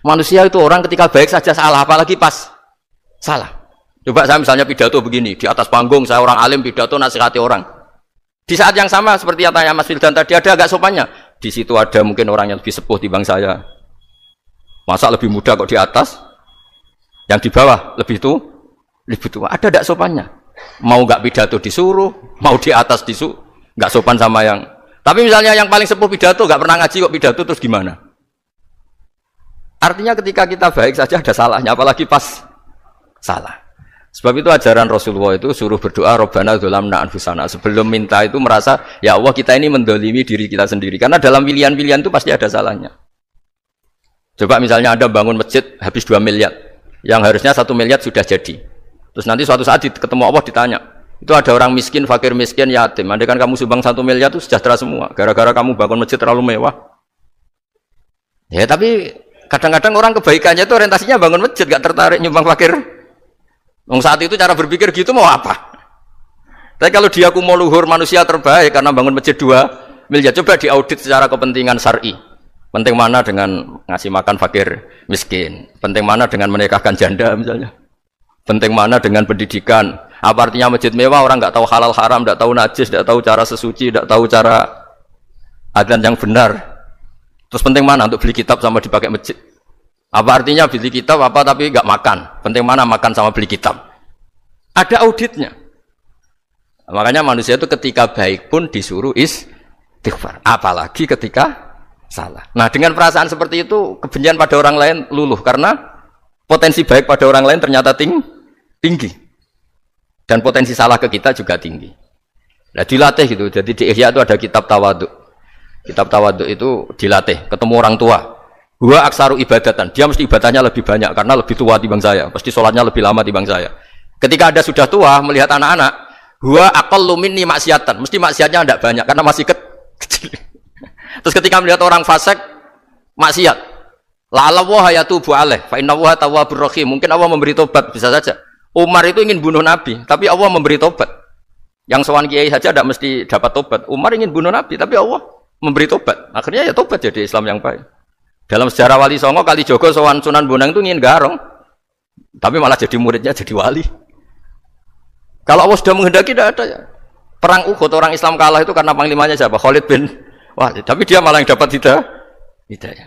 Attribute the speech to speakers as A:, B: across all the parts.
A: Manusia itu orang ketika baik saja salah, apalagi pas salah. Coba saya misalnya pidato begini, di atas panggung saya orang alim pidato nasihati orang. Di saat yang sama seperti yang tanya Mas Wildan tadi ada agak sopannya. Di situ ada mungkin orang yang lebih sepuh dibang saya. Masa lebih muda kok di atas? Yang di bawah lebih itu lebih tua. Ada tidak sopannya? Mau nggak pidato disuruh, mau di atas disuruh, nggak sopan sama yang. Tapi misalnya yang paling sepuh pidato nggak pernah ngaji kok pidato terus gimana? Artinya ketika kita baik saja ada salahnya, apalagi pas salah. Sebab itu ajaran Rasulullah itu suruh berdoa Robbana dalam anfusana. Sebelum minta itu merasa ya Allah kita ini mendolimi diri kita sendiri. Karena dalam pilihan-pilihan itu pasti ada salahnya. Coba misalnya Anda bangun masjid habis 2 miliar. Yang harusnya satu miliar sudah jadi. Terus nanti suatu saat ketemu Allah ditanya. Itu ada orang miskin, fakir miskin, yatim. Andai kan kamu sumbang satu miliar itu sejahtera semua. Gara-gara kamu bangun masjid terlalu mewah. Ya tapi Kadang-kadang orang kebaikannya itu orientasinya bangun masjid, gak tertarik nyumbang fakir. Wong saat itu cara berpikir gitu mau apa? Tapi kalau dia mau luhur manusia terbaik karena bangun masjid dua miliar, coba diaudit secara kepentingan syari. Penting mana dengan ngasih makan fakir miskin? Penting mana dengan menikahkan janda misalnya? Penting mana dengan pendidikan? Apa artinya masjid mewah orang nggak tahu halal haram, nggak tahu najis, nggak tahu cara sesuci, nggak tahu cara adzan yang benar. Terus penting mana untuk beli kitab sama dipakai masjid? Apa artinya beli kitab apa tapi nggak makan? Penting mana makan sama beli kitab? Ada auditnya. Makanya manusia itu ketika baik pun disuruh istighfar, apalagi ketika salah. Nah, dengan perasaan seperti itu kebencian pada orang lain luluh karena potensi baik pada orang lain ternyata ting tinggi. Dan potensi salah ke kita juga tinggi. Nah, dilatih gitu. Jadi di Ihya itu ada kitab tawaduk. Kitab tawaduk itu dilatih, ketemu orang tua, Gua aksaru ibadatan. Dia mesti ibadahnya lebih banyak karena lebih tua dibanding saya. Pasti sholatnya lebih lama dibanding saya. Ketika ada sudah tua melihat anak-anak, gua akal lumini maksiatan. Mesti maksiatnya tidak banyak karena masih ke kecil. Terus ketika melihat orang fasik maksiat, La'ala wa ya tubuh aleh, fa inna wa tawwabur Mungkin Allah memberi tobat bisa saja. Umar itu ingin bunuh Nabi, tapi Allah memberi tobat. Yang sowan kiai saja tidak mesti dapat tobat. Umar ingin bunuh Nabi, tapi Allah memberi tobat. Akhirnya ya tobat jadi Islam yang baik. Dalam sejarah Wali Songo, kali Joko sowan Sunan Bonang itu ingin garong. Tapi malah jadi muridnya jadi wali. Kalau Allah sudah menghendaki tidak ada ya. Perang Uhud orang Islam kalah itu karena panglimanya siapa? Khalid bin Walid. Tapi dia malah yang dapat tidak tidak ya.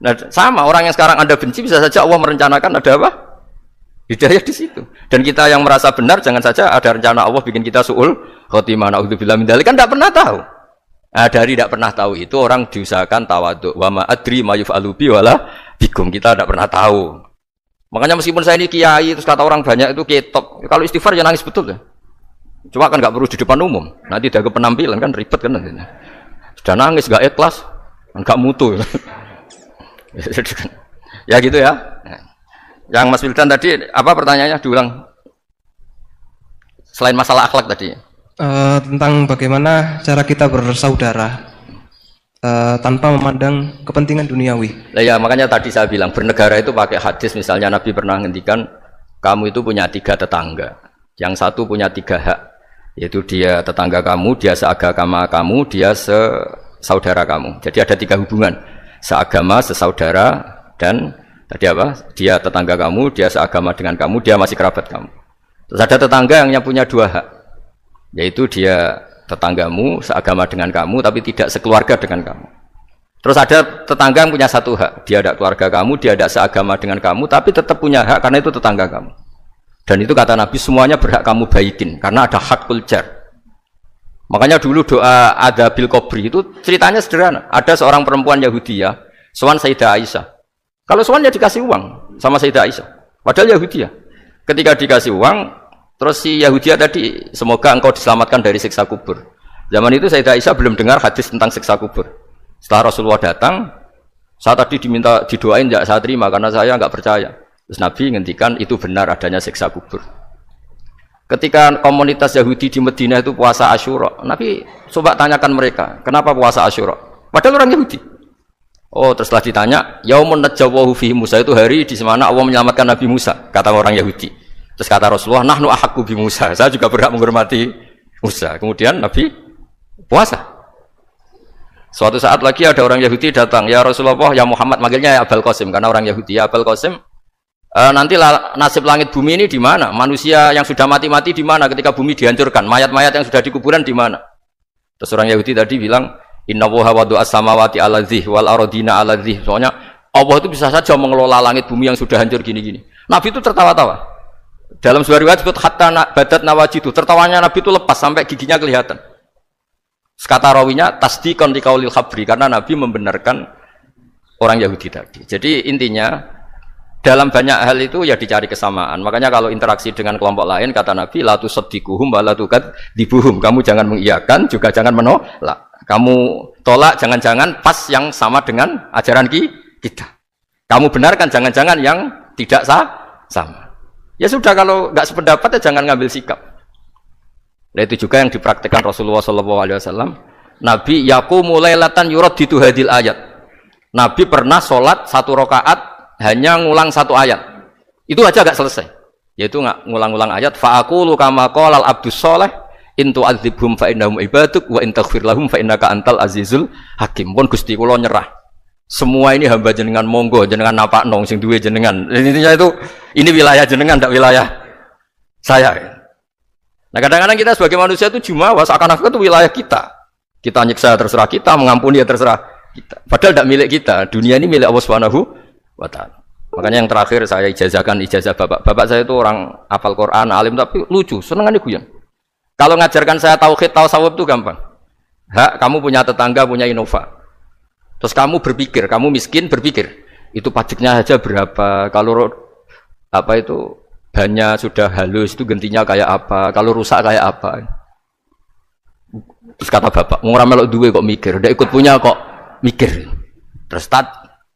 A: Nah, sama orang yang sekarang Anda benci bisa saja Allah merencanakan ada apa? Hidayah di situ. Dan kita yang merasa benar jangan saja ada rencana Allah bikin kita suul khotimah naudzubillah min Mindali kan tidak pernah tahu. Nah, dari tidak pernah tahu itu orang diusahakan tawaduk. Wama adri mayuf alubi wala bigum kita tidak pernah tahu. Makanya meskipun saya ini kiai terus kata orang banyak itu ketok. Kalau istighfar ya nangis betul ya. Cuma kan nggak perlu di depan umum. Nanti ada penampilan kan ribet kan nanti. Sudah nangis nggak ikhlas, nggak mutu. ya gitu ya. Yang Mas Wildan tadi apa pertanyaannya diulang? Selain masalah akhlak tadi. Eh, tentang bagaimana cara kita bersaudara uh, tanpa memandang kepentingan duniawi. Nah, ya makanya tadi saya bilang bernegara itu pakai hadis misalnya Nabi pernah ngendikan kamu itu punya tiga tetangga, yang satu punya tiga hak yaitu dia tetangga kamu, dia seagama kamu, dia sesaudara kamu. Jadi ada tiga hubungan seagama, sesaudara dan tadi apa? Dia tetangga kamu, dia seagama dengan kamu, dia masih kerabat kamu. Terus ada tetangga yang punya dua hak. Yaitu dia tetanggamu, seagama dengan kamu, tapi tidak sekeluarga dengan kamu. Terus ada tetangga yang punya satu hak, dia ada keluarga kamu, dia ada seagama dengan kamu, tapi tetap punya hak karena itu tetangga kamu. Dan itu kata Nabi semuanya berhak kamu baikin karena ada hak kulcer Makanya dulu doa ada bil kobri itu ceritanya sederhana. Ada seorang perempuan Yahudi ya, Suan Sayyidah Aisyah. Kalau Suwan ya dikasih uang sama Sayyidah Aisyah. Padahal Yahudi ya. Ketika dikasih uang, Terus si Yahudi tadi, semoga engkau diselamatkan dari siksa kubur. Zaman itu Sayyidah Aisyah belum dengar hadis tentang siksa kubur. Setelah Rasulullah datang, saya tadi diminta didoain tidak saya terima karena saya nggak percaya. Terus Nabi ngendikan itu benar adanya siksa kubur. Ketika komunitas Yahudi di Madinah itu puasa Ashura, Nabi coba tanyakan mereka, kenapa puasa Ashura? Padahal orang Yahudi. Oh, terus ditanya, Yaumun najawahu fi Musa itu hari di mana Allah menyelamatkan Nabi Musa, kata orang Yahudi. Terus kata Rasulullah, nahnu ahakku bi Musa. Saya juga berhak menghormati Musa. Kemudian Nabi puasa. Suatu saat lagi ada orang Yahudi datang, ya Rasulullah, ya Muhammad, manggilnya ya Abel Qasim, karena orang Yahudi, ya Abel Qasim, e, nanti nasib langit bumi ini di mana? Manusia yang sudah mati-mati di mana ketika bumi dihancurkan? Mayat-mayat yang sudah dikuburan di mana? Terus orang Yahudi tadi bilang, Inna wuha wadu as-samawati aladzih wal arodina aladzih. Soalnya Allah itu bisa saja mengelola langit bumi yang sudah hancur gini-gini. Nabi itu tertawa-tawa. Dalam sebuah riwayat disebut hatta na, badat nawajidu Tertawanya Nabi itu lepas sampai giginya kelihatan. Sekata rawinya tasdikon di kaulil khabri karena Nabi membenarkan orang Yahudi tadi. Jadi intinya dalam banyak hal itu ya dicari kesamaan. Makanya kalau interaksi dengan kelompok lain kata Nabi latu sedikuhum balatukat dibuhum. Kamu jangan mengiyakan juga jangan menolak. Kamu tolak jangan-jangan pas yang sama dengan ajaran kita. Kamu benarkan jangan-jangan yang tidak sah sama. Ya sudah kalau nggak sependapat ya jangan ngambil sikap. Nah, itu juga yang dipraktekkan Rasulullah Shallallahu Alaihi Wasallam. Nabi yaku mulai latan yurod di hadil ayat. Nabi pernah sholat satu rakaat hanya ngulang satu ayat. Itu aja nggak selesai. Yaitu nggak ngulang-ngulang ayat. luka kama kolal abdus soleh intu azibum fa ibaduk wa intakfir lahum fa innaka antal azizul hakim. Pun Gusti kula nyerah. Semua ini hamba jenengan monggo, jenengan napa nong sing duwe jenengan. Intinya itu ini wilayah jenengan, tidak wilayah saya. Nah kadang-kadang kita sebagai manusia itu cuma seakan-akan itu wilayah kita. Kita nyiksa terserah kita, mengampuni ya terserah kita. Padahal tidak milik kita. Dunia ini milik Allah Subhanahu wa taala. Makanya yang terakhir saya ijazahkan ijazah bapak. Bapak saya itu orang hafal Quran, alim tapi lucu, seneng aja guyon. Kalau ngajarkan saya tauhid, tau sawab itu gampang. Hak, kamu punya tetangga, punya Inova. Terus kamu berpikir, kamu miskin berpikir, itu pajaknya aja berapa? Kalau apa itu bannya sudah halus itu gentinya kayak apa? Kalau rusak kayak apa? Terus kata bapak, mau ramelok duwe kok mikir, udah ikut punya kok mikir. Terus tat,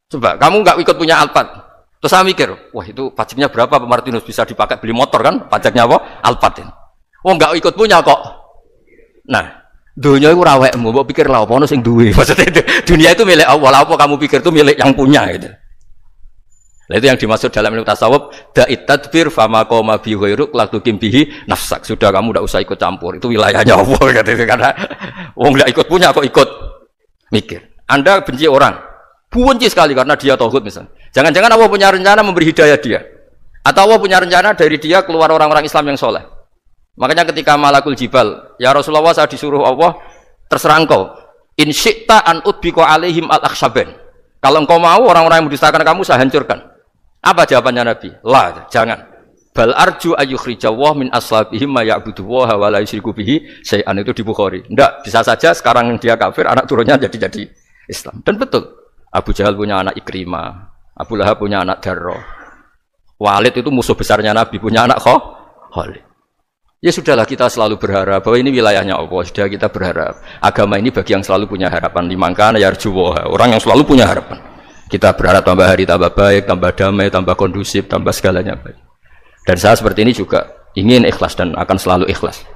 A: coba kamu nggak ikut punya Alphard, Terus saya mikir, wah itu pajaknya berapa Pak Martinus bisa dipakai beli motor kan? Pajaknya apa? Alphard. Wah oh, nggak ikut punya kok. Nah, Dunia itu rawekmu, mbok pikir lah apa yang duit. duwe. Maksudnya itu, dunia itu milik Allah, apa kamu pikir itu milik yang punya gitu. Nah, itu yang dimaksud dalam ilmu tasawuf, da'it tadbir fama koma bi ghairuk la bihi nafsak. Sudah kamu tidak usah ikut campur. Itu wilayahnya Allah gitu, karena wong tidak ikut punya kok ikut mikir. Anda benci orang, benci sekali karena dia tauhid misalnya. Jangan-jangan Allah punya rencana memberi hidayah dia. Atau Allah punya rencana dari dia keluar orang-orang Islam yang soleh. Makanya ketika Malakul Jibal, ya Rasulullah saya disuruh Allah terserang kau. In syikta an utbiko alaihim al akshaben. Kalau engkau mau orang-orang yang mendustakan kamu saya hancurkan. Apa jawabannya Nabi? Lah, jangan. Bal arju ayyukhrijawah min aslabihim ma ya'buduwaha wa la yusyriku bihi syai'an itu di Bukhari. Enggak, bisa saja sekarang dia kafir, anak turunnya jadi-jadi Islam. Dan betul. Abu Jahal punya anak Ikrimah, Abu Lahab punya anak Darro. Walid itu musuh besarnya Nabi, punya anak Khalid. Ya sudahlah kita selalu berharap bahwa ini wilayahnya Allah. Sudah kita berharap. Agama ini bagi yang selalu punya harapan. dimangkana ya arjuwoha. Orang yang selalu punya harapan. Kita berharap tambah hari tambah baik, tambah damai, tambah kondusif, tambah segalanya baik. Dan saya seperti ini juga ingin ikhlas dan akan selalu ikhlas.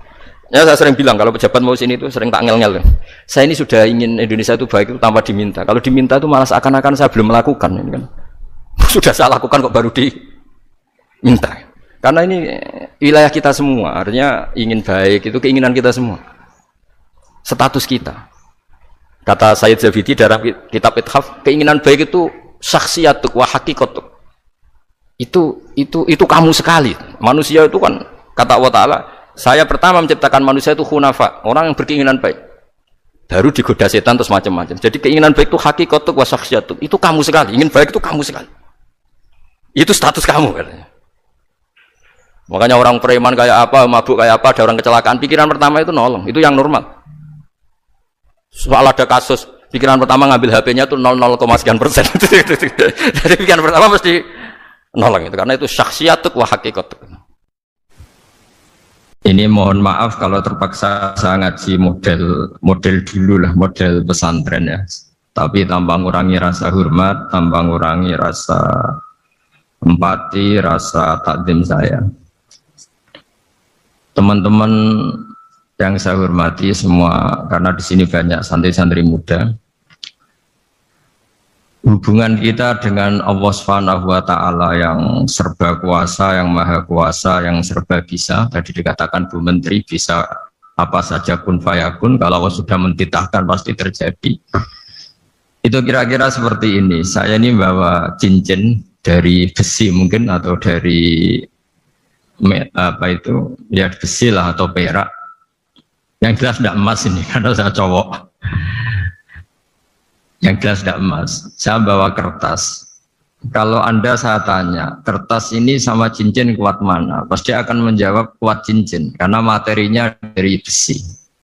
A: Ya saya sering bilang kalau pejabat mau sini itu sering tak ngel-ngel. Saya ini sudah ingin Indonesia itu baik itu tanpa diminta. Kalau diminta itu malas akan akan saya belum melakukan. Ini kan. Sudah saya lakukan kok baru diminta. Karena ini wilayah kita semua, artinya ingin baik itu keinginan kita semua. Status kita. Kata Sayyid Zabidi dalam kitab Ithaf, keinginan baik itu syaksiatuk wa hakikatuk. Itu itu itu kamu sekali. Manusia itu kan kata Allah Ta'ala, saya pertama menciptakan manusia itu khunafa, orang yang berkeinginan baik. Baru digoda setan terus macam-macam. Jadi keinginan baik itu hakikatuk wa syaksiatuk. Itu kamu sekali, ingin baik itu kamu sekali. Itu status kamu katanya. Makanya orang preman kayak apa, mabuk kayak apa, ada orang kecelakaan, pikiran pertama itu nolong, itu yang normal. Soal ada kasus, pikiran pertama ngambil HP-nya itu 00, sekian persen. Jadi pikiran pertama mesti nolong itu, karena itu syaksiatuk wa hakikatuk. Ini mohon maaf kalau terpaksa saya ngaji model model dulu lah, model pesantren ya. Tapi tambah ngurangi rasa hormat, tambah ngurangi rasa empati, rasa takdim saya. Teman-teman yang saya hormati semua karena di sini banyak santri-santri muda. Hubungan kita dengan Allah Subhanahu wa taala yang serba kuasa, yang maha kuasa, yang serba bisa. Tadi dikatakan Bu Menteri bisa apa saja kun fayakun kalau Allah sudah mentitahkan pasti terjadi. Itu kira-kira seperti ini. Saya ini bawa cincin dari besi mungkin atau dari apa itu ya besi lah atau perak yang jelas tidak emas ini karena saya cowok yang jelas tidak emas saya bawa kertas kalau anda saya tanya kertas ini sama cincin kuat mana pasti akan menjawab kuat cincin karena materinya dari besi